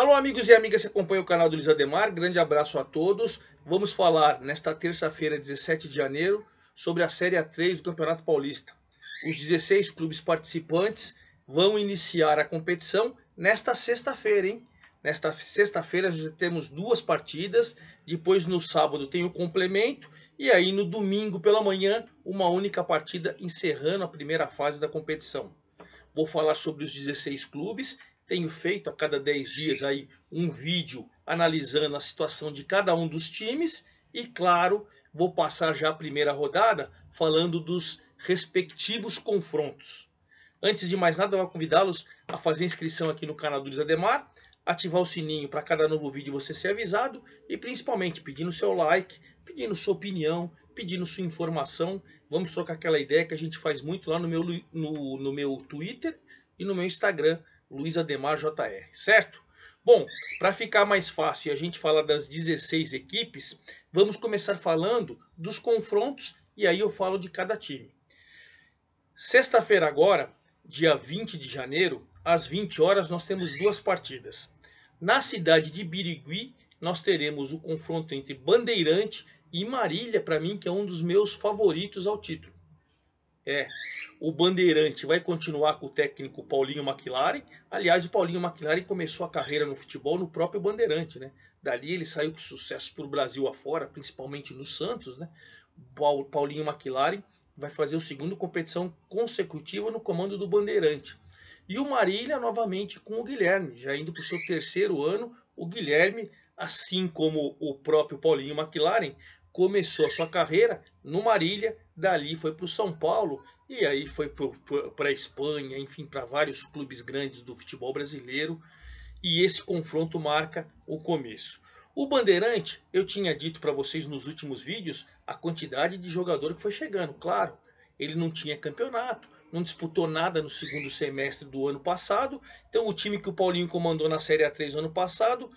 Alô, amigos e amigas que acompanham o canal do Luiz Ademar, grande abraço a todos. Vamos falar nesta terça-feira, 17 de janeiro, sobre a Série A3 do Campeonato Paulista. Os 16 clubes participantes vão iniciar a competição nesta sexta-feira, hein? Nesta sexta-feira já temos duas partidas, depois no sábado tem o complemento e aí no domingo pela manhã uma única partida encerrando a primeira fase da competição. Vou falar sobre os 16 clubes tenho feito a cada 10 dias aí um vídeo analisando a situação de cada um dos times e, claro, vou passar já a primeira rodada falando dos respectivos confrontos. Antes de mais nada, eu vou convidá-los a fazer inscrição aqui no canal do Luiz Ademar, ativar o sininho para cada novo vídeo você ser avisado e principalmente pedindo seu like, pedindo sua opinião, pedindo sua informação. Vamos trocar aquela ideia que a gente faz muito lá no meu, no, no meu Twitter e no meu Instagram, Luiz Ademar JR, certo? Bom, para ficar mais fácil e a gente falar das 16 equipes, vamos começar falando dos confrontos e aí eu falo de cada time. Sexta-feira agora, dia 20 de janeiro, às 20 horas nós temos duas partidas. Na cidade de Birigui, nós teremos o confronto entre Bandeirante e Marília, para mim que é um dos meus favoritos ao título. É, o Bandeirante vai continuar com o técnico Paulinho McLaren. Aliás, o Paulinho McLaren começou a carreira no futebol no próprio Bandeirante, né? Dali ele saiu com sucesso para o Brasil afora, principalmente no Santos, né? Paulinho McLaren vai fazer o segundo competição consecutiva no comando do Bandeirante. E o Marília novamente com o Guilherme, já indo para o seu terceiro ano. O Guilherme, assim como o próprio Paulinho McLaren, começou a sua carreira no Marília, dali foi para o São Paulo e aí foi para a Espanha, enfim, para vários clubes grandes do futebol brasileiro. E esse confronto marca o começo. O Bandeirante, eu tinha dito para vocês nos últimos vídeos a quantidade de jogador que foi chegando. Claro, ele não tinha campeonato, não disputou nada no segundo semestre do ano passado. Então, o time que o Paulinho comandou na Série A3 ano passado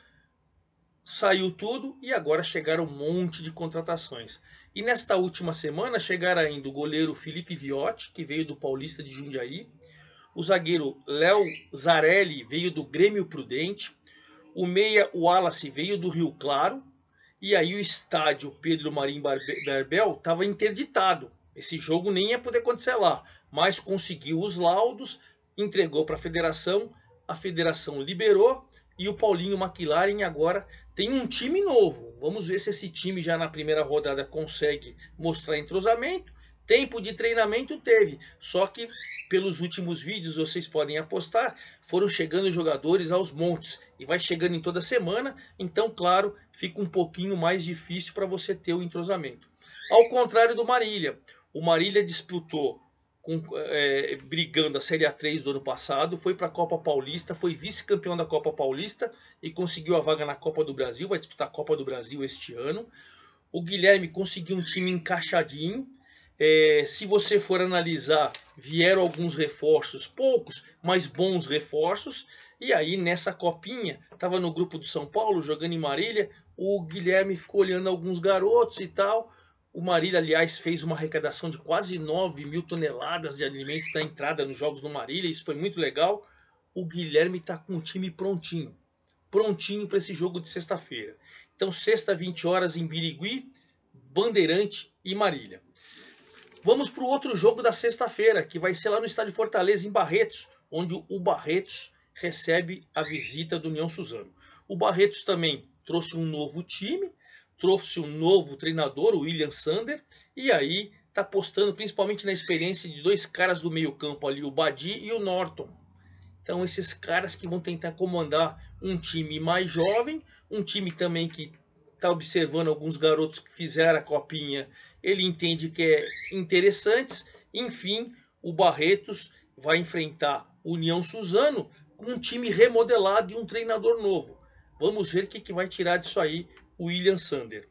saiu tudo e agora chegaram um monte de contratações. E nesta última semana chegaram ainda o goleiro Felipe Viotti, que veio do Paulista de Jundiaí, o zagueiro Léo Zarelli veio do Grêmio Prudente, o meia Wallace veio do Rio Claro, e aí o estádio Pedro Marim Barbel estava interditado. Esse jogo nem ia poder acontecer lá, mas conseguiu os laudos, entregou para a federação, a federação liberou e o Paulinho McLaren agora tem um time novo. Vamos ver se esse time já na primeira rodada consegue mostrar entrosamento. Tempo de treinamento teve, só que pelos últimos vídeos vocês podem apostar, foram chegando jogadores aos montes e vai chegando em toda semana, então claro, fica um pouquinho mais difícil para você ter o entrosamento. Ao contrário do Marília, o Marília disputou com, é, brigando a Série A3 do ano passado, foi para a Copa Paulista, foi vice-campeão da Copa Paulista e conseguiu a vaga na Copa do Brasil, vai disputar a Copa do Brasil este ano. O Guilherme conseguiu um time encaixadinho. É, se você for analisar, vieram alguns reforços, poucos, mas bons reforços. E aí, nessa copinha, estava no grupo do São Paulo, jogando em Marília. O Guilherme ficou olhando alguns garotos e tal. O Marília, aliás, fez uma arrecadação de quase 9 mil toneladas de alimento da entrada nos Jogos do Marília, isso foi muito legal. O Guilherme está com o time prontinho, prontinho para esse jogo de sexta-feira. Então, sexta, 20 horas em Birigui, Bandeirante e Marília. Vamos para o outro jogo da sexta-feira, que vai ser lá no estádio Fortaleza, em Barretos, onde o Barretos recebe a visita do União Suzano. O Barretos também trouxe um novo time, trouxe um novo treinador, o William Sander, e aí tá apostando principalmente na experiência de dois caras do meio-campo ali, o Badi e o Norton. Então, esses caras que vão tentar comandar um time mais jovem, um time também que está observando alguns garotos que fizeram a copinha, ele entende que é interessantes. Enfim, o Barretos vai enfrentar União Suzano com um time remodelado e um treinador novo. Vamos ver o que, que vai tirar disso aí William Sander.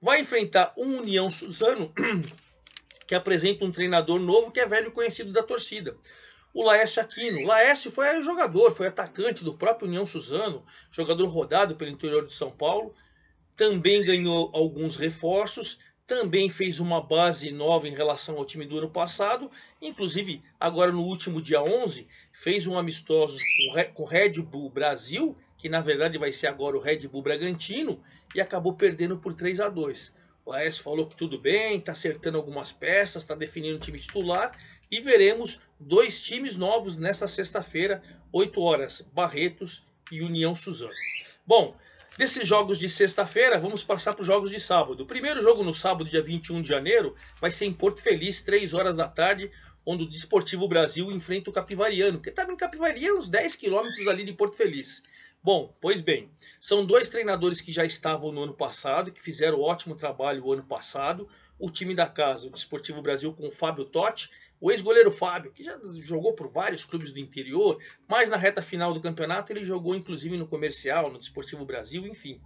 Vai enfrentar um União Suzano, que apresenta um treinador novo que é velho conhecido da torcida. O Laércio Aquino. Laércio foi jogador, foi atacante do próprio União Suzano, jogador rodado pelo interior de São Paulo. Também ganhou alguns reforços, também fez uma base nova em relação ao time do ano passado, inclusive agora no último dia 11, fez um amistoso com o Red Bull Brasil, que na verdade vai ser agora o Red Bull Bragantino, e acabou perdendo por 3 a 2 O Aécio falou que tudo bem, está acertando algumas peças, está definindo o time titular e veremos dois times novos nesta sexta-feira, 8 horas, Barretos e União Suzano. Bom, desses jogos de sexta-feira, vamos passar para os jogos de sábado. O primeiro jogo no sábado, dia 21 de janeiro, vai ser em Porto Feliz, 3 horas da tarde, onde o Desportivo Brasil enfrenta o Capivariano, que está em Capivariano, uns 10 quilômetros ali de Porto Feliz. Bom, pois bem, são dois treinadores que já estavam no ano passado, que fizeram ótimo trabalho o ano passado. O time da casa, o Desportivo Brasil, com o Fábio Totti, o ex-goleiro Fábio, que já jogou por vários clubes do interior, mas na reta final do campeonato ele jogou inclusive no Comercial, no Desportivo Brasil, enfim.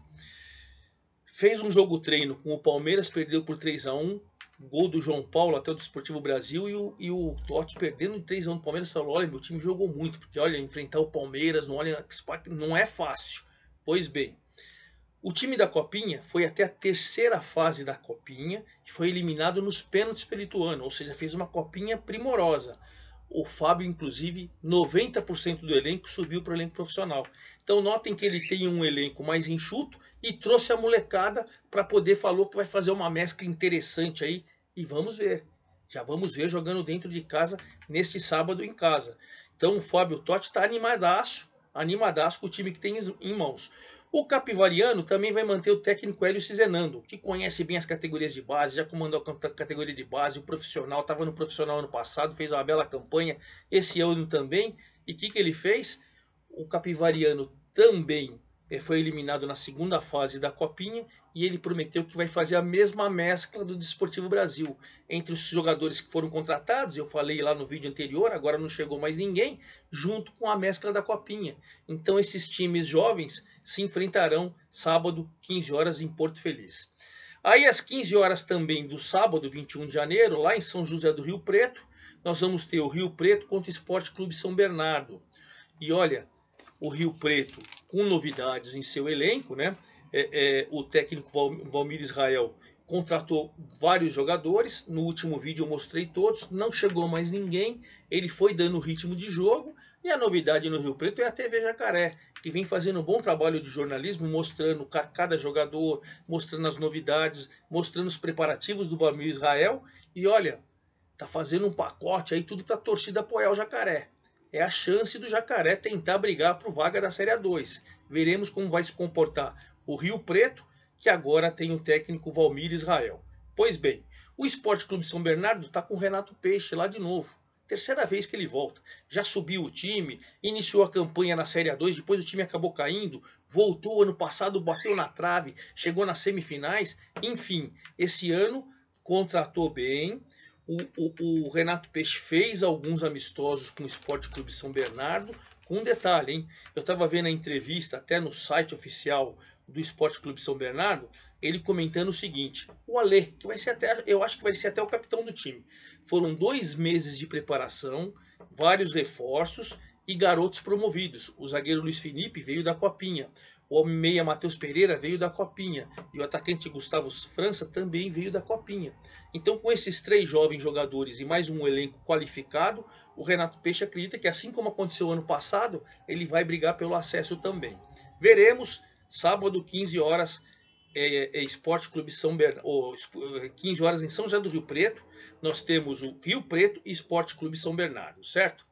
Fez um jogo treino com o Palmeiras, perdeu por 3 a 1 gol do João Paulo até o Desportivo Brasil e o, e o Totti perdendo em 3 anos do Palmeiras falou, olha, meu time jogou muito, porque olha, enfrentar o Palmeiras, não, olha, não é fácil. Pois bem, o time da Copinha foi até a terceira fase da Copinha e foi eliminado nos pênaltis pelo Ituano, ou seja, fez uma Copinha primorosa. O Fábio, inclusive, 90% do elenco subiu para o elenco profissional. Então notem que ele tem um elenco mais enxuto e trouxe a molecada para poder falou que vai fazer uma mescla interessante aí e vamos ver. Já vamos ver jogando dentro de casa neste sábado em casa. Então o Fábio Totti está animadaço, animadaço com o time que tem em mãos. O capivariano também vai manter o técnico Hélio Cizenando, que conhece bem as categorias de base, já comandou a categoria de base, o profissional, estava no profissional ano passado, fez uma bela campanha esse ano também. E o que, que ele fez? O capivariano também foi eliminado na segunda fase da Copinha e ele prometeu que vai fazer a mesma mescla do Desportivo Brasil. Entre os jogadores que foram contratados, eu falei lá no vídeo anterior, agora não chegou mais ninguém, junto com a mescla da Copinha. Então esses times jovens se enfrentarão sábado, 15 horas, em Porto Feliz. Aí às 15 horas também do sábado, 21 de janeiro, lá em São José do Rio Preto, nós vamos ter o Rio Preto contra o Esporte Clube São Bernardo. E olha, o Rio Preto com novidades em seu elenco, né? É, é, o técnico Valmir Israel contratou vários jogadores. No último vídeo eu mostrei todos, não chegou mais ninguém. Ele foi dando ritmo de jogo. E a novidade no Rio Preto é a TV Jacaré, que vem fazendo um bom trabalho de jornalismo, mostrando cada jogador, mostrando as novidades, mostrando os preparativos do Valmir Israel. E olha, tá fazendo um pacote aí tudo para a torcida apoiar o Jacaré é a chance do Jacaré tentar brigar para o vaga da Série A2. Veremos como vai se comportar o Rio Preto, que agora tem o técnico Valmir Israel. Pois bem, o Esporte Clube São Bernardo está com o Renato Peixe lá de novo. Terceira vez que ele volta. Já subiu o time, iniciou a campanha na Série A2, depois o time acabou caindo, voltou ano passado, bateu na trave, chegou nas semifinais. Enfim, esse ano contratou bem, o, o, o Renato Peixe fez alguns amistosos com o Esporte Clube São Bernardo, com um detalhe, hein? Eu estava vendo a entrevista até no site oficial do Esporte Clube São Bernardo, ele comentando o seguinte: o Alê, que vai ser até, eu acho que vai ser até o capitão do time. Foram dois meses de preparação, vários reforços e garotos promovidos. O zagueiro Luiz Felipe veio da Copinha. O homem meia Matheus Pereira veio da Copinha e o atacante Gustavo França também veio da Copinha. Então, com esses três jovens jogadores e mais um elenco qualificado, o Renato Peixe acredita que, assim como aconteceu ano passado, ele vai brigar pelo acesso também. Veremos, sábado, 15 horas, é, é Esporte Clube São Bernardo, 15 é, horas em São José do Rio Preto, nós temos o Rio Preto e Esporte Clube São Bernardo, certo?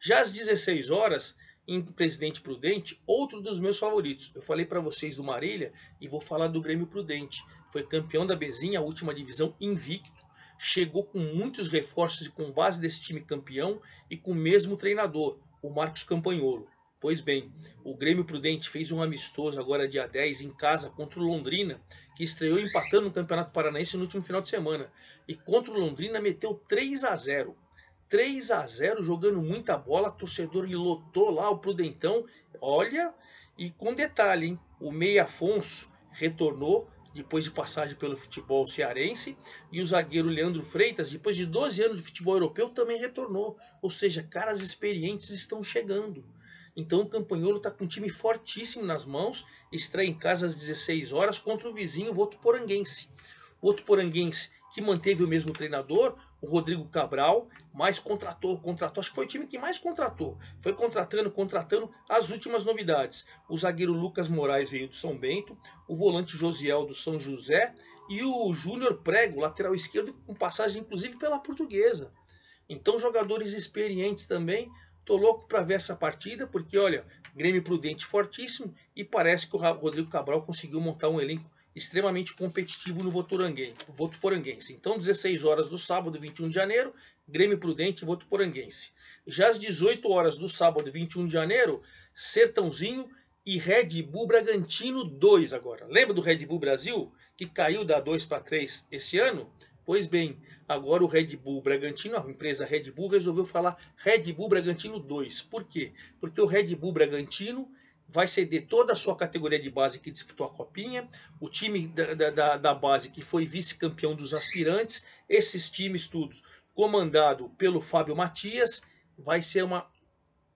Já às 16 horas, em Presidente Prudente, outro dos meus favoritos. Eu falei para vocês do Marília e vou falar do Grêmio Prudente. Foi campeão da Bezinha, a última divisão invicto. Chegou com muitos reforços e com base desse time campeão e com o mesmo treinador, o Marcos Campanholo. Pois bem, o Grêmio Prudente fez um amistoso agora dia 10 em casa contra o Londrina, que estreou empatando no Campeonato Paranaense no último final de semana. E contra o Londrina meteu 3 a 0. 3 a 0 jogando muita bola, torcedor lotou lá o Prudentão. Olha, e com detalhe, hein? o Meia Afonso retornou depois de passagem pelo futebol cearense, e o zagueiro Leandro Freitas, depois de 12 anos de futebol europeu, também retornou. Ou seja, caras experientes estão chegando. Então o Campanholo está com um time fortíssimo nas mãos, estreia em casa às 16 horas contra o vizinho Votuporanguense. O Votuporanguense, que manteve o mesmo treinador, o Rodrigo Cabral, mais contratou, contratou, acho que foi o time que mais contratou. Foi contratando, contratando as últimas novidades. O zagueiro Lucas Moraes veio do São Bento, o volante Josiel do São José e o Júnior Prego, lateral esquerdo, com passagem inclusive pela Portuguesa. Então, jogadores experientes também. Tô louco para ver essa partida, porque olha, Grêmio Prudente fortíssimo e parece que o Rodrigo Cabral conseguiu montar um elenco extremamente competitivo no Votuporanguense. Então, 16 horas do sábado, 21 de janeiro, Grêmio Prudente e Votuporanguense. Já às 18 horas do sábado, 21 de janeiro, Sertãozinho e Red Bull Bragantino 2 agora. Lembra do Red Bull Brasil, que caiu da 2 para 3 esse ano? Pois bem, agora o Red Bull Bragantino, a empresa Red Bull, resolveu falar Red Bull Bragantino 2. Por quê? Porque o Red Bull Bragantino vai ceder toda a sua categoria de base que disputou a copinha, o time da, da, da base que foi vice-campeão dos aspirantes, esses times todos comandado pelo Fábio Matias, vai ser uma,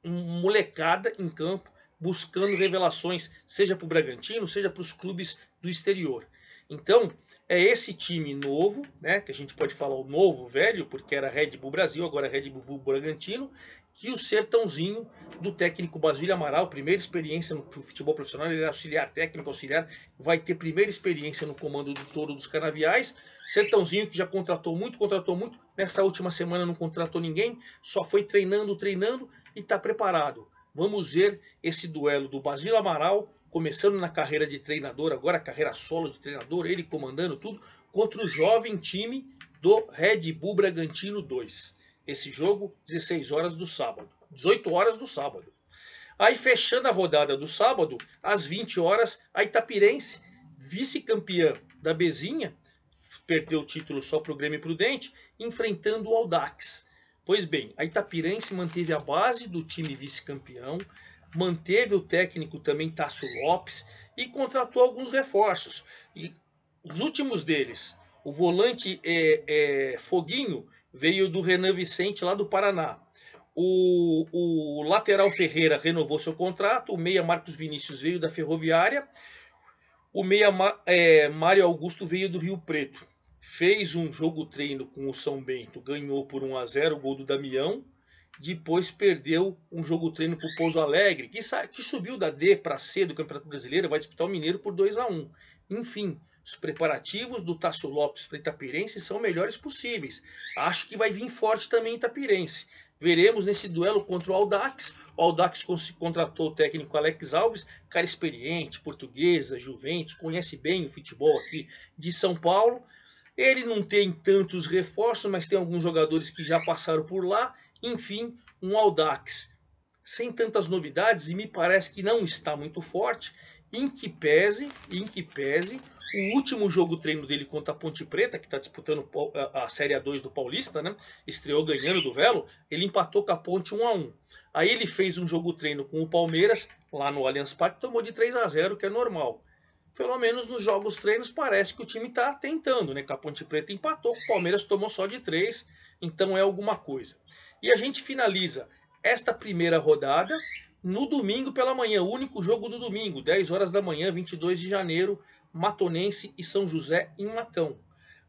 uma molecada em campo buscando revelações, seja para o Bragantino, seja para os clubes do exterior. Então, é esse time novo, né, que a gente pode falar o novo, velho, porque era Red Bull Brasil, agora é Red Bull Bragantino, que o sertãozinho do técnico Basílio Amaral, primeira experiência no futebol profissional, ele é auxiliar técnico, auxiliar, vai ter primeira experiência no comando do Touro dos Canaviais. Sertãozinho que já contratou muito, contratou muito, nessa última semana não contratou ninguém, só foi treinando, treinando e está preparado. Vamos ver esse duelo do Basílio Amaral, começando na carreira de treinador, agora carreira solo de treinador, ele comandando tudo, contra o jovem time do Red Bull Bragantino 2 esse jogo 16 horas do sábado, 18 horas do sábado. Aí fechando a rodada do sábado, às 20 horas, a Itapirense, vice-campeã da Bezinha, perdeu o título só para o Grêmio Prudente, enfrentando o Aldax. Pois bem, a Itapirense manteve a base do time vice-campeão, manteve o técnico também tasso Lopes e contratou alguns reforços. E os últimos deles, o volante é, é Foguinho, veio do Renan Vicente, lá do Paraná. O, o lateral Ferreira renovou seu contrato, o meia Marcos Vinícius veio da Ferroviária, o meia é, Mário Augusto veio do Rio Preto. Fez um jogo treino com o São Bento, ganhou por 1 a 0 o gol do Damião, depois perdeu um jogo treino para o Pouso Alegre, que, que subiu da D para C do Campeonato Brasileiro, vai disputar o Mineiro por 2 a 1 Enfim, os preparativos do Tássio Lopes para Itapirense são melhores possíveis. Acho que vai vir forte também Itapirense. Veremos nesse duelo contra o Aldax. O Aldax contratou o técnico Alex Alves, cara experiente, portuguesa, Juventus, conhece bem o futebol aqui de São Paulo. Ele não tem tantos reforços, mas tem alguns jogadores que já passaram por lá. Enfim, um Aldax sem tantas novidades e me parece que não está muito forte, em que pese, em que pese o último jogo treino dele contra a Ponte Preta, que está disputando a Série A2 do Paulista, né? Estreou ganhando do Velo, ele empatou com a Ponte 1 a 1. Aí ele fez um jogo treino com o Palmeiras lá no Allianz Parque, tomou de 3 a 0, que é normal. Pelo menos nos jogos treinos parece que o time está tentando, né? Que a Ponte Preta empatou, o Palmeiras tomou só de 3, então é alguma coisa. E a gente finaliza esta primeira rodada no domingo pela manhã, o único jogo do domingo, 10 horas da manhã, 22 de janeiro, Matonense e São José em Matão.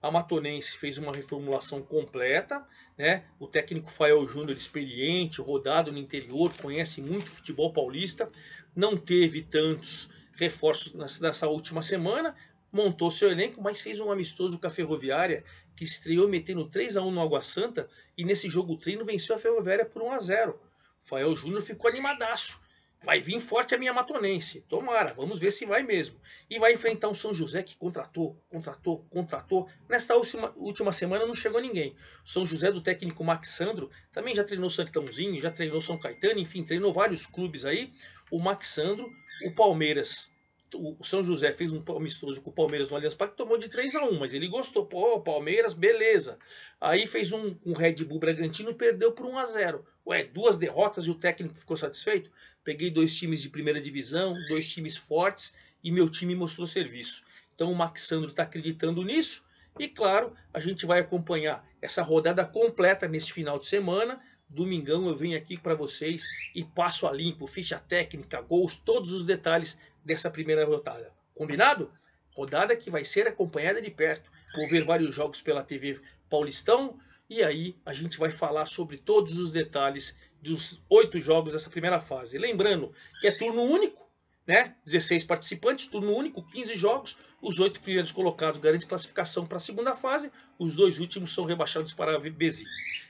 A Matonense fez uma reformulação completa, né? O técnico Fael Júnior, experiente, rodado no interior, conhece muito futebol paulista, não teve tantos reforços nessa última semana, montou seu elenco, mas fez um amistoso com a Ferroviária, que estreou metendo 3 a 1 no Água Santa e nesse jogo treino venceu a Ferroviária por 1 a 0. Fael Júnior ficou animadaço Vai vir forte a minha matonense. Tomara, vamos ver se vai mesmo. E vai enfrentar um São José que contratou, contratou, contratou. Nesta última, última semana não chegou ninguém. São José do técnico Max Sandro também já treinou Santãozinho, já treinou São Caetano, enfim, treinou vários clubes aí. O Max Sandro, o Palmeiras o São José fez um amistoso com o Palmeiras no Allianz Parque, tomou de 3 a 1 mas ele gostou. Pô, Palmeiras, beleza. Aí fez um, um Red Bull Bragantino perdeu por 1 a 0 Ué, duas derrotas e o técnico ficou satisfeito? Peguei dois times de primeira divisão, dois times fortes e meu time mostrou serviço. Então o Maxandro está acreditando nisso e, claro, a gente vai acompanhar essa rodada completa nesse final de semana. Domingão eu venho aqui para vocês e passo a limpo, ficha técnica, gols, todos os detalhes dessa primeira rodada. Combinado? Rodada que vai ser acompanhada de perto. Vou ver vários jogos pela TV Paulistão e aí a gente vai falar sobre todos os detalhes dos oito jogos dessa primeira fase. Lembrando que é turno único, né? 16 participantes, turno único, 15 jogos. Os oito primeiros colocados garantem classificação para a segunda fase, os dois últimos são rebaixados para a BZ.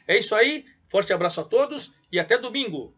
É isso aí, forte abraço a todos e até domingo!